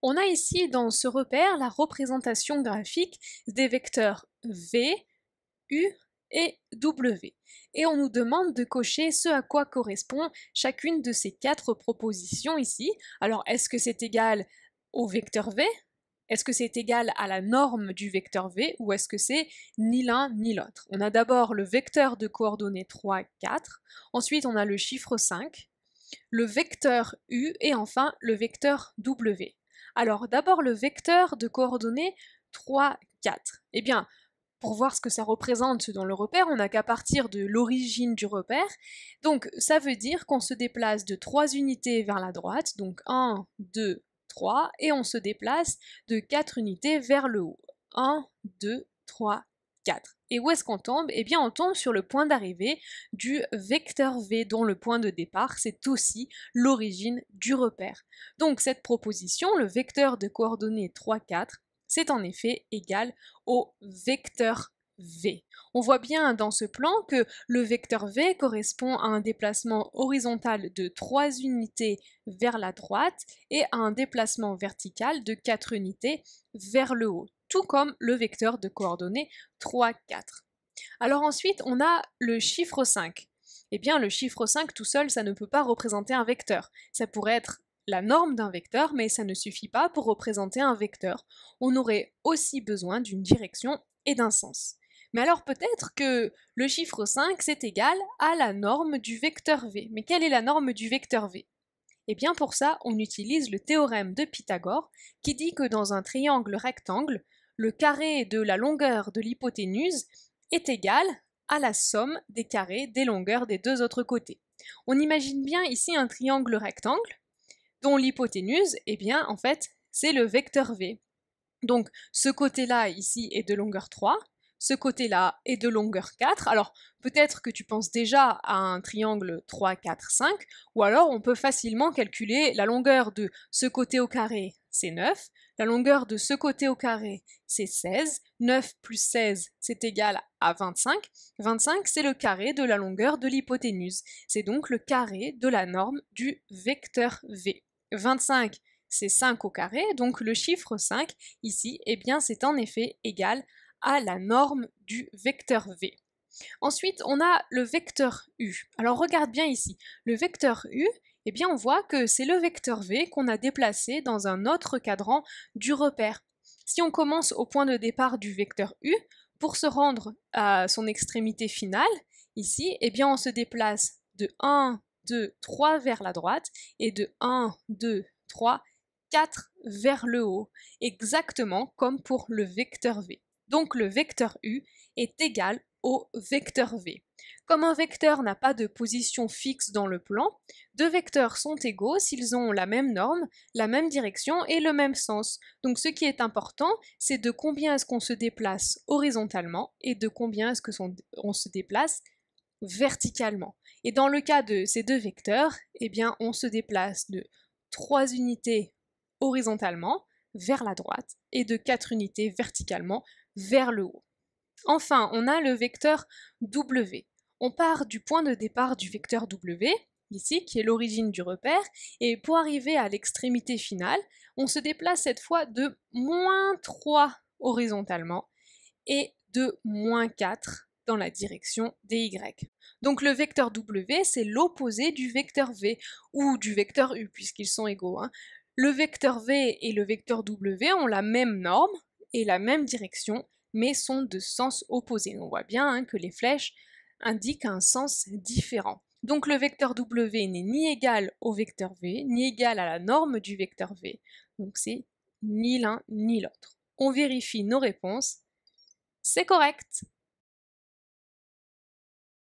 On a ici dans ce repère la représentation graphique des vecteurs V, U et W. Et on nous demande de cocher ce à quoi correspond chacune de ces quatre propositions ici. Alors est-ce que c'est égal au vecteur V Est-ce que c'est égal à la norme du vecteur V ou est-ce que c'est ni l'un ni l'autre On a d'abord le vecteur de coordonnées 3, 4, ensuite on a le chiffre 5, le vecteur U et enfin le vecteur W. Alors d'abord le vecteur de coordonnées 3, 4. Eh bien, pour voir ce que ça représente dans le repère, on n'a qu'à partir de l'origine du repère. Donc ça veut dire qu'on se déplace de 3 unités vers la droite, donc 1, 2, 3, et on se déplace de 4 unités vers le haut. 1, 2, 3, 4. Et où est-ce qu'on tombe Eh bien, on tombe sur le point d'arrivée du vecteur V, dont le point de départ, c'est aussi l'origine du repère. Donc, cette proposition, le vecteur de coordonnées 3, 4, c'est en effet égal au vecteur V. On voit bien dans ce plan que le vecteur V correspond à un déplacement horizontal de 3 unités vers la droite et à un déplacement vertical de 4 unités vers le haut tout comme le vecteur de coordonnées 3, 4. Alors ensuite, on a le chiffre 5. Eh bien, le chiffre 5 tout seul, ça ne peut pas représenter un vecteur. Ça pourrait être la norme d'un vecteur, mais ça ne suffit pas pour représenter un vecteur. On aurait aussi besoin d'une direction et d'un sens. Mais alors peut-être que le chiffre 5, c'est égal à la norme du vecteur V. Mais quelle est la norme du vecteur V et eh bien pour ça, on utilise le théorème de Pythagore qui dit que dans un triangle rectangle, le carré de la longueur de l'hypoténuse est égal à la somme des carrés des longueurs des deux autres côtés. On imagine bien ici un triangle rectangle dont l'hypoténuse, eh bien en fait, c'est le vecteur V. Donc ce côté-là ici est de longueur 3, ce côté-là est de longueur 4. Alors peut-être que tu penses déjà à un triangle 3, 4, 5, ou alors on peut facilement calculer la longueur de ce côté au carré, c'est 9, la longueur de ce côté au carré, c'est 16, 9 plus 16, c'est égal à 25, 25 c'est le carré de la longueur de l'hypoténuse, c'est donc le carré de la norme du vecteur V. 25 c'est 5 au carré, donc le chiffre 5 ici, eh bien c'est en effet égal à à la norme du vecteur V. Ensuite, on a le vecteur U. Alors regarde bien ici. Le vecteur U, eh bien on voit que c'est le vecteur V qu'on a déplacé dans un autre cadran du repère. Si on commence au point de départ du vecteur U, pour se rendre à son extrémité finale, ici, eh bien on se déplace de 1, 2, 3 vers la droite et de 1, 2, 3, 4 vers le haut, exactement comme pour le vecteur V. Donc le vecteur U est égal au vecteur V. Comme un vecteur n'a pas de position fixe dans le plan, deux vecteurs sont égaux s'ils ont la même norme, la même direction et le même sens. Donc ce qui est important, c'est de combien est-ce qu'on se déplace horizontalement et de combien est-ce qu'on se déplace verticalement. Et dans le cas de ces deux vecteurs, eh bien on se déplace de 3 unités horizontalement vers la droite et de 4 unités verticalement vers le haut. Enfin, on a le vecteur W. On part du point de départ du vecteur W, ici, qui est l'origine du repère, et pour arriver à l'extrémité finale, on se déplace cette fois de moins 3 horizontalement et de moins 4 dans la direction des Y. Donc le vecteur W, c'est l'opposé du vecteur V, ou du vecteur U, puisqu'ils sont égaux. Hein. Le vecteur V et le vecteur W ont la même norme, et la même direction, mais sont de sens opposés. On voit bien hein, que les flèches indiquent un sens différent. Donc le vecteur W n'est ni égal au vecteur V, ni égal à la norme du vecteur V. Donc c'est ni l'un ni l'autre. On vérifie nos réponses. C'est correct